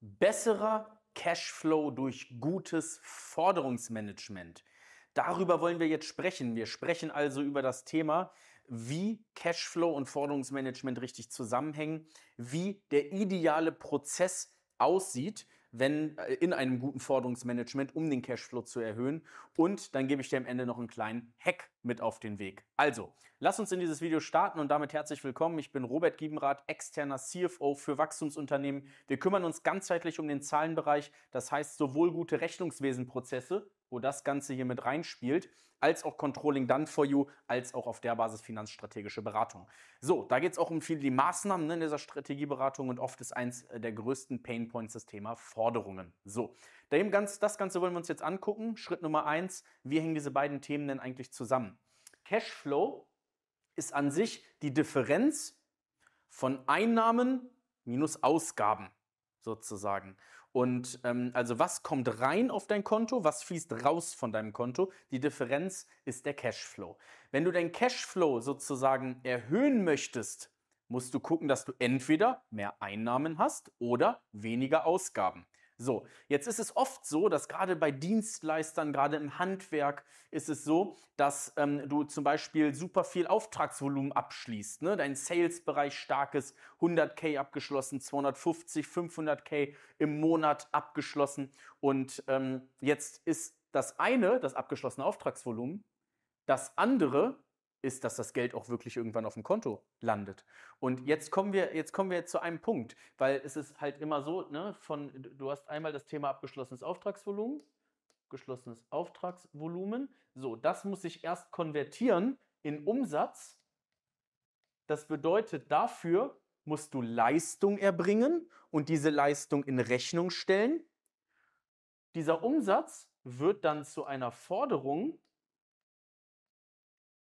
Besserer Cashflow durch gutes Forderungsmanagement. Darüber wollen wir jetzt sprechen. Wir sprechen also über das Thema, wie Cashflow und Forderungsmanagement richtig zusammenhängen, wie der ideale Prozess aussieht, wenn äh, in einem guten Forderungsmanagement, um den Cashflow zu erhöhen. Und dann gebe ich dir am Ende noch einen kleinen Hack mit auf den Weg. Also, lass uns in dieses Video starten und damit herzlich willkommen. Ich bin Robert Giebenrath, externer CFO für Wachstumsunternehmen. Wir kümmern uns ganzheitlich um den Zahlenbereich, das heißt sowohl gute Rechnungswesenprozesse wo das Ganze hier mit reinspielt, als auch Controlling Done for You, als auch auf der Basis finanzstrategische Beratung. So, da geht es auch um viele die Maßnahmen ne, in dieser Strategieberatung und oft ist eins äh, der größten Painpoints das Thema Forderungen. So, ganz, das Ganze wollen wir uns jetzt angucken. Schritt Nummer eins, wie hängen diese beiden Themen denn eigentlich zusammen? Cashflow ist an sich die Differenz von Einnahmen minus Ausgaben sozusagen. Und ähm, also was kommt rein auf dein Konto, was fließt raus von deinem Konto. Die Differenz ist der Cashflow. Wenn du deinen Cashflow sozusagen erhöhen möchtest, musst du gucken, dass du entweder mehr Einnahmen hast oder weniger Ausgaben. So, jetzt ist es oft so, dass gerade bei Dienstleistern, gerade im Handwerk, ist es so, dass ähm, du zum Beispiel super viel Auftragsvolumen abschließt. Ne? Dein Sales-Bereich starkes, 100k abgeschlossen, 250, 500k im Monat abgeschlossen. Und ähm, jetzt ist das eine, das abgeschlossene Auftragsvolumen, das andere ist, dass das Geld auch wirklich irgendwann auf dem Konto landet. Und mhm. jetzt kommen wir, jetzt kommen wir zu einem Punkt, weil es ist halt immer so, ne, von, du hast einmal das Thema abgeschlossenes Auftragsvolumen, geschlossenes Auftragsvolumen. So, das muss sich erst konvertieren in Umsatz. Das bedeutet, dafür musst du Leistung erbringen und diese Leistung in Rechnung stellen. Dieser Umsatz wird dann zu einer Forderung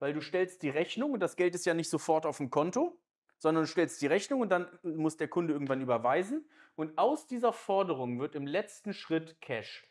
weil du stellst die Rechnung und das Geld ist ja nicht sofort auf dem Konto, sondern du stellst die Rechnung und dann muss der Kunde irgendwann überweisen. Und aus dieser Forderung wird im letzten Schritt Cash.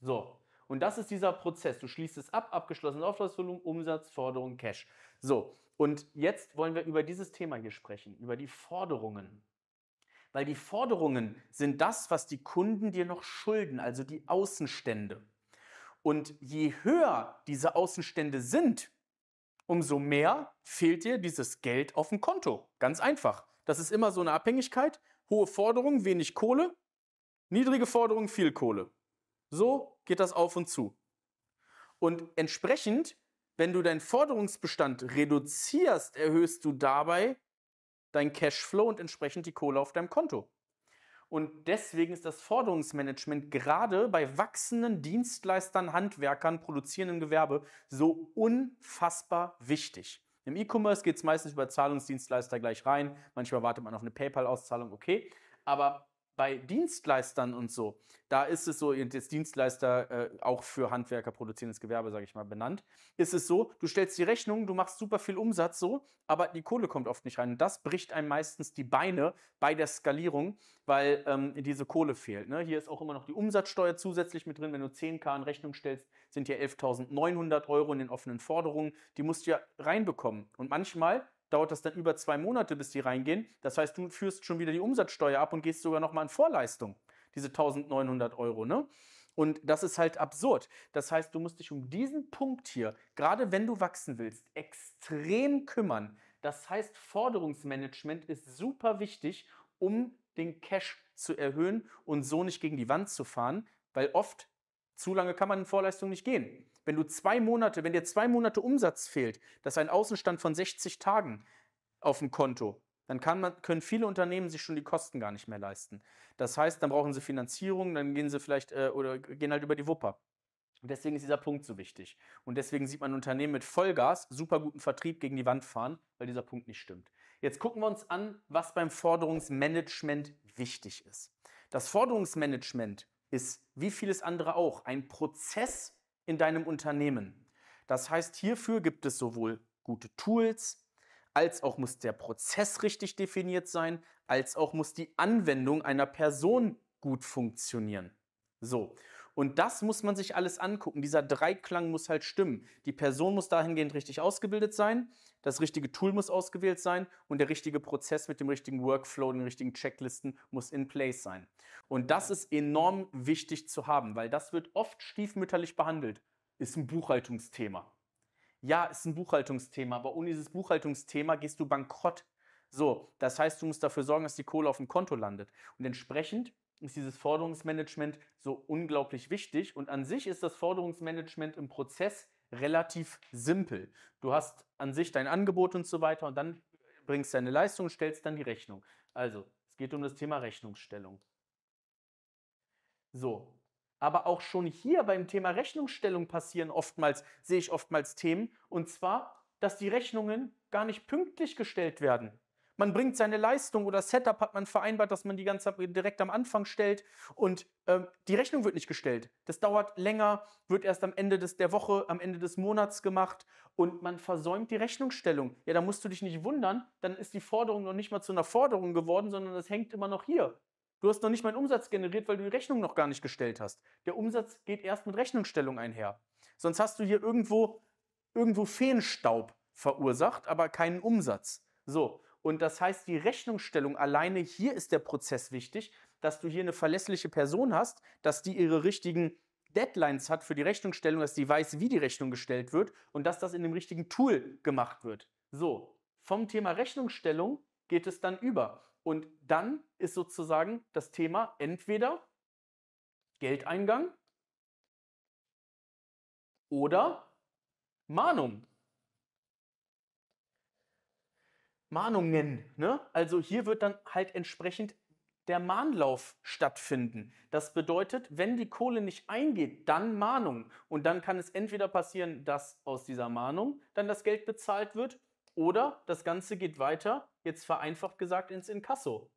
So. Und das ist dieser Prozess. Du schließt es ab, abgeschlossenes Auftragsvolumen, Umsatz, Forderung, Cash. So. Und jetzt wollen wir über dieses Thema hier sprechen, über die Forderungen. Weil die Forderungen sind das, was die Kunden dir noch schulden, also die Außenstände. Und je höher diese Außenstände sind, umso mehr fehlt dir dieses Geld auf dem Konto. Ganz einfach. Das ist immer so eine Abhängigkeit. Hohe Forderungen, wenig Kohle. Niedrige Forderungen, viel Kohle. So geht das auf und zu. Und entsprechend, wenn du deinen Forderungsbestand reduzierst, erhöhst du dabei dein Cashflow und entsprechend die Kohle auf deinem Konto. Und deswegen ist das Forderungsmanagement gerade bei wachsenden Dienstleistern, Handwerkern, produzierenden Gewerbe so unfassbar wichtig. Im E-Commerce geht es meistens über Zahlungsdienstleister gleich rein. Manchmal wartet man auf eine PayPal-Auszahlung, okay. Aber bei Dienstleistern und so, da ist es so, jetzt Dienstleister äh, auch für Handwerker, produzierendes Gewerbe, sage ich mal, benannt, ist es so, du stellst die Rechnung, du machst super viel Umsatz so, aber die Kohle kommt oft nicht rein. Und das bricht einem meistens die Beine bei der Skalierung, weil ähm, diese Kohle fehlt. Ne? Hier ist auch immer noch die Umsatzsteuer zusätzlich mit drin. Wenn du 10k in Rechnung stellst, sind hier 11.900 Euro in den offenen Forderungen. Die musst du ja reinbekommen. Und manchmal dauert das dann über zwei Monate, bis die reingehen. Das heißt, du führst schon wieder die Umsatzsteuer ab und gehst sogar nochmal in Vorleistung, diese 1900 Euro. Ne? Und das ist halt absurd. Das heißt, du musst dich um diesen Punkt hier, gerade wenn du wachsen willst, extrem kümmern. Das heißt, Forderungsmanagement ist super wichtig, um den Cash zu erhöhen und so nicht gegen die Wand zu fahren, weil oft zu lange kann man in Vorleistung nicht gehen. Wenn du zwei Monate, wenn dir zwei Monate Umsatz fehlt, das ist ein Außenstand von 60 Tagen auf dem Konto, dann man, können viele Unternehmen sich schon die Kosten gar nicht mehr leisten. Das heißt, dann brauchen sie Finanzierung, dann gehen sie vielleicht äh, oder gehen halt über die Wupper. Und deswegen ist dieser Punkt so wichtig. Und deswegen sieht man Unternehmen mit Vollgas, super guten Vertrieb gegen die Wand fahren, weil dieser Punkt nicht stimmt. Jetzt gucken wir uns an, was beim Forderungsmanagement wichtig ist. Das Forderungsmanagement ist, wie vieles andere auch, ein Prozess in deinem Unternehmen. Das heißt, hierfür gibt es sowohl gute Tools, als auch muss der Prozess richtig definiert sein, als auch muss die Anwendung einer Person gut funktionieren. So, und das muss man sich alles angucken. Dieser Dreiklang muss halt stimmen. Die Person muss dahingehend richtig ausgebildet sein, das richtige Tool muss ausgewählt sein und der richtige Prozess mit dem richtigen Workflow, den richtigen Checklisten muss in place sein. Und das ist enorm wichtig zu haben, weil das wird oft stiefmütterlich behandelt. Ist ein Buchhaltungsthema. Ja, ist ein Buchhaltungsthema, aber ohne dieses Buchhaltungsthema gehst du bankrott. So, das heißt, du musst dafür sorgen, dass die Kohle auf dem Konto landet. Und entsprechend ist dieses Forderungsmanagement so unglaublich wichtig. Und an sich ist das Forderungsmanagement im Prozess relativ simpel. Du hast an sich dein Angebot und so weiter und dann bringst deine Leistung, und stellst dann die Rechnung. Also, es geht um das Thema Rechnungsstellung. So, aber auch schon hier beim Thema Rechnungsstellung passieren oftmals, sehe ich oftmals Themen, und zwar, dass die Rechnungen gar nicht pünktlich gestellt werden. Man bringt seine Leistung oder Setup hat man vereinbart, dass man die ganze Zeit direkt am Anfang stellt und ähm, die Rechnung wird nicht gestellt. Das dauert länger, wird erst am Ende des, der Woche, am Ende des Monats gemacht und man versäumt die Rechnungsstellung. Ja, da musst du dich nicht wundern, dann ist die Forderung noch nicht mal zu einer Forderung geworden, sondern das hängt immer noch hier. Du hast noch nicht mal einen Umsatz generiert, weil du die Rechnung noch gar nicht gestellt hast. Der Umsatz geht erst mit Rechnungsstellung einher. Sonst hast du hier irgendwo, irgendwo Feenstaub verursacht, aber keinen Umsatz. So, und das heißt, die Rechnungsstellung alleine hier ist der Prozess wichtig, dass du hier eine verlässliche Person hast, dass die ihre richtigen Deadlines hat für die Rechnungsstellung, dass die weiß, wie die Rechnung gestellt wird und dass das in dem richtigen Tool gemacht wird. So, vom Thema Rechnungsstellung geht es dann über. Und dann ist sozusagen das Thema entweder Geldeingang oder Mahnung. Mahnungen. Ne? Also hier wird dann halt entsprechend der Mahnlauf stattfinden. Das bedeutet, wenn die Kohle nicht eingeht, dann Mahnung. Und dann kann es entweder passieren, dass aus dieser Mahnung dann das Geld bezahlt wird oder das Ganze geht weiter, jetzt vereinfacht gesagt, ins Inkasso.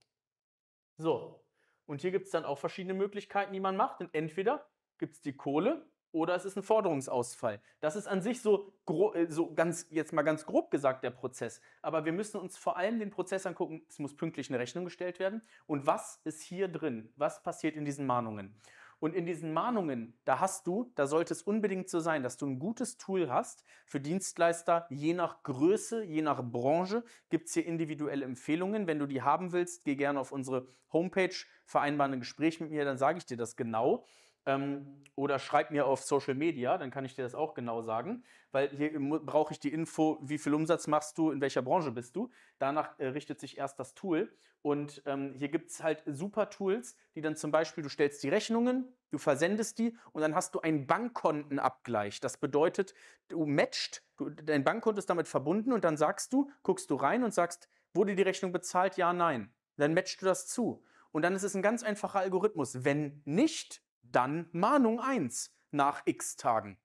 So. Und hier gibt es dann auch verschiedene Möglichkeiten, die man macht. Denn entweder gibt es die Kohle oder es ist ein Forderungsausfall. Das ist an sich so, äh, so ganz, jetzt mal ganz grob gesagt der Prozess. Aber wir müssen uns vor allem den Prozess angucken. Es muss pünktlich eine Rechnung gestellt werden. Und was ist hier drin? Was passiert in diesen Mahnungen? Und in diesen Mahnungen, da hast du, da sollte es unbedingt so sein, dass du ein gutes Tool hast für Dienstleister. Je nach Größe, je nach Branche gibt es hier individuelle Empfehlungen. Wenn du die haben willst, geh gerne auf unsere Homepage, vereinbare ein Gespräch mit mir, dann sage ich dir das genau. Ähm, oder schreib mir auf Social Media, dann kann ich dir das auch genau sagen, weil hier brauche ich die Info, wie viel Umsatz machst du, in welcher Branche bist du. Danach äh, richtet sich erst das Tool und ähm, hier gibt es halt super Tools, die dann zum Beispiel, du stellst die Rechnungen, du versendest die und dann hast du einen Bankkontenabgleich. Das bedeutet, du matchst, dein Bankkonto ist damit verbunden und dann sagst du, guckst du rein und sagst, wurde die Rechnung bezahlt, ja, nein. Dann matchst du das zu. Und dann ist es ein ganz einfacher Algorithmus. Wenn nicht, dann Mahnung 1 nach x Tagen.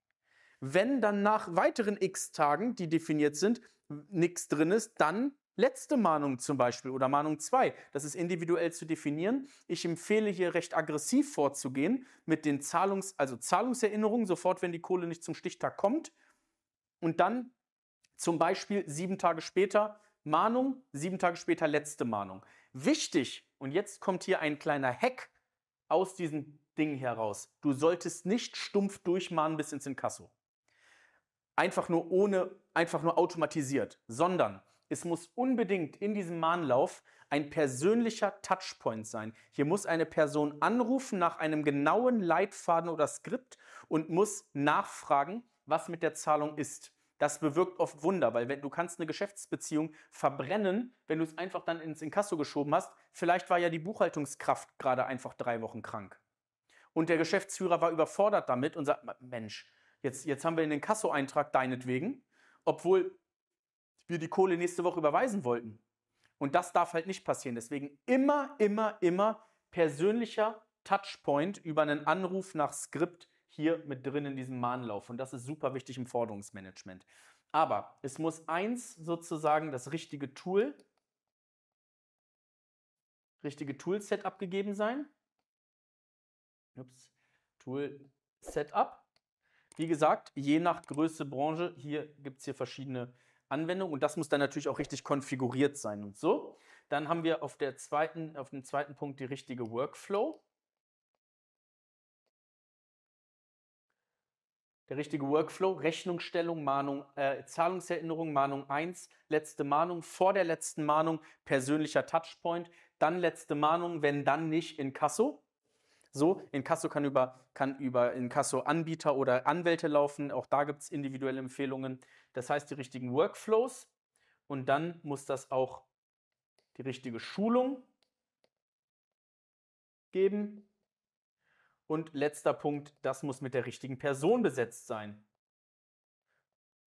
Wenn dann nach weiteren x Tagen, die definiert sind, nichts drin ist, dann letzte Mahnung zum Beispiel oder Mahnung 2. Das ist individuell zu definieren. Ich empfehle hier recht aggressiv vorzugehen mit den Zahlungs-, also Zahlungserinnerungen, sofort, wenn die Kohle nicht zum Stichtag kommt. Und dann zum Beispiel sieben Tage später Mahnung, sieben Tage später letzte Mahnung. Wichtig, und jetzt kommt hier ein kleiner Hack aus diesen Ding heraus. Du solltest nicht stumpf durchmahnen bis ins Inkasso. Einfach nur ohne, einfach nur automatisiert, sondern es muss unbedingt in diesem Mahnlauf ein persönlicher Touchpoint sein. Hier muss eine Person anrufen nach einem genauen Leitfaden oder Skript und muss nachfragen, was mit der Zahlung ist. Das bewirkt oft Wunder, weil wenn, du kannst eine Geschäftsbeziehung verbrennen, wenn du es einfach dann ins Inkasso geschoben hast. Vielleicht war ja die Buchhaltungskraft gerade einfach drei Wochen krank. Und der Geschäftsführer war überfordert damit und sagt, Mensch, jetzt, jetzt haben wir in den Kassoeintrag deinetwegen, obwohl wir die Kohle nächste Woche überweisen wollten. Und das darf halt nicht passieren. Deswegen immer, immer, immer persönlicher Touchpoint über einen Anruf nach Skript hier mit drin in diesem Mahnlauf. Und das ist super wichtig im Forderungsmanagement. Aber es muss eins sozusagen das richtige Tool, richtige Toolset abgegeben sein ups, Tool Setup. Wie gesagt, je nach Größe, Branche, hier gibt es hier verschiedene Anwendungen und das muss dann natürlich auch richtig konfiguriert sein und so. Dann haben wir auf, der zweiten, auf dem zweiten Punkt die richtige Workflow. Der richtige Workflow, Rechnungsstellung, Mahnung, äh, Zahlungserinnerung, Mahnung 1, letzte Mahnung, vor der letzten Mahnung, persönlicher Touchpoint, dann letzte Mahnung, wenn dann nicht in Kasso so. Inkasso kann über, kann über Inkasso-Anbieter oder Anwälte laufen. Auch da gibt es individuelle Empfehlungen. Das heißt, die richtigen Workflows. Und dann muss das auch die richtige Schulung geben. Und letzter Punkt, das muss mit der richtigen Person besetzt sein.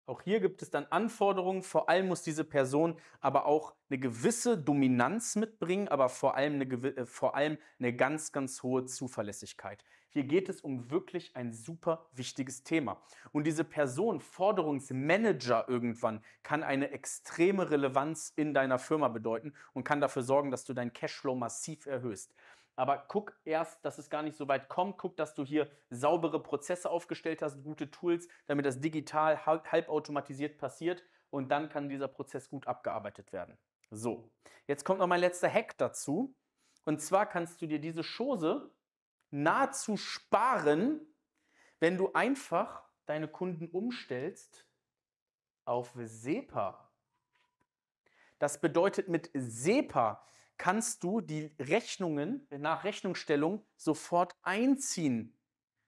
Auch hier gibt es dann Anforderungen. Vor allem muss diese Person aber auch eine gewisse Dominanz mitbringen, aber vor allem eine, äh, vor allem eine ganz, ganz hohe Zuverlässigkeit. Hier geht es um wirklich ein super wichtiges Thema. Und diese Person, Forderungsmanager irgendwann, kann eine extreme Relevanz in deiner Firma bedeuten und kann dafür sorgen, dass du deinen Cashflow massiv erhöhst. Aber guck erst, dass es gar nicht so weit kommt. Guck, dass du hier saubere Prozesse aufgestellt hast, gute Tools, damit das digital halbautomatisiert passiert und dann kann dieser Prozess gut abgearbeitet werden. So, jetzt kommt noch mein letzter Hack dazu. Und zwar kannst du dir diese Chose nahezu sparen, wenn du einfach deine Kunden umstellst auf SEPA. Das bedeutet mit SEPA kannst du die Rechnungen nach Rechnungsstellung sofort einziehen,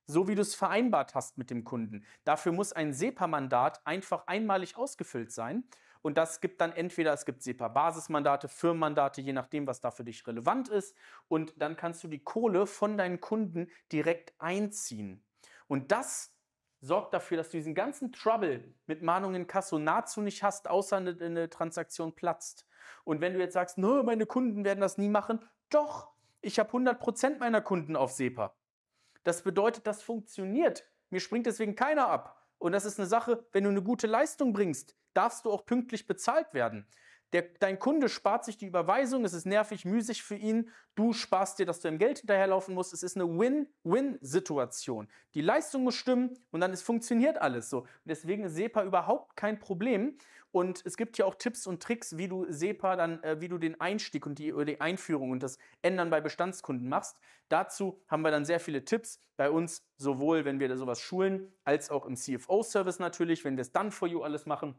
so wie du es vereinbart hast mit dem Kunden. Dafür muss ein SEPA-Mandat einfach einmalig ausgefüllt sein. Und das gibt dann entweder, es gibt SEPA-Basismandate, Firmenmandate, je nachdem, was da für dich relevant ist. Und dann kannst du die Kohle von deinen Kunden direkt einziehen. Und das sorgt dafür, dass du diesen ganzen Trouble mit Mahnungen Kasso nahezu nicht hast, außer eine, eine Transaktion platzt. Und wenn du jetzt sagst, ne, meine Kunden werden das nie machen, doch, ich habe 100% meiner Kunden auf SEPA. Das bedeutet, das funktioniert. Mir springt deswegen keiner ab. Und das ist eine Sache, wenn du eine gute Leistung bringst, darfst du auch pünktlich bezahlt werden. Der, dein Kunde spart sich die Überweisung, es ist nervig, müßig für ihn. Du sparst dir, dass du im Geld hinterherlaufen musst. Es ist eine Win-Win-Situation. Die Leistung muss stimmen und dann ist, funktioniert alles so. deswegen ist SEPA überhaupt kein Problem. Und es gibt ja auch Tipps und Tricks, wie du SEPA dann, äh, wie du den Einstieg und die, die Einführung und das Ändern bei Bestandskunden machst. Dazu haben wir dann sehr viele Tipps bei uns, sowohl wenn wir da sowas schulen, als auch im CFO-Service natürlich, wenn wir es dann for you alles machen.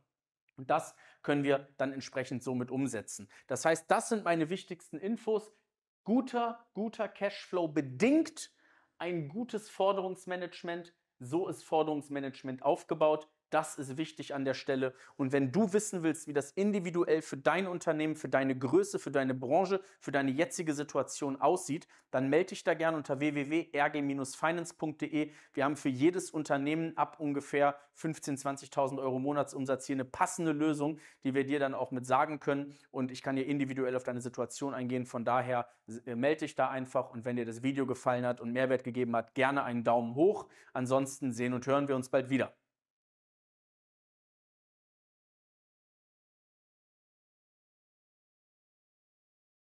Und das können wir dann entsprechend somit umsetzen. Das heißt, das sind meine wichtigsten Infos. Guter, guter Cashflow bedingt ein gutes Forderungsmanagement. So ist Forderungsmanagement aufgebaut. Das ist wichtig an der Stelle. Und wenn du wissen willst, wie das individuell für dein Unternehmen, für deine Größe, für deine Branche, für deine jetzige Situation aussieht, dann melde dich da gerne unter www.rg-finance.de. Wir haben für jedes Unternehmen ab ungefähr 15.000, 20.000 Euro Monatsumsatz hier eine passende Lösung, die wir dir dann auch mit sagen können. Und ich kann dir individuell auf deine Situation eingehen. Von daher äh, melde dich da einfach. Und wenn dir das Video gefallen hat und Mehrwert gegeben hat, gerne einen Daumen hoch. Ansonsten sehen und hören wir uns bald wieder.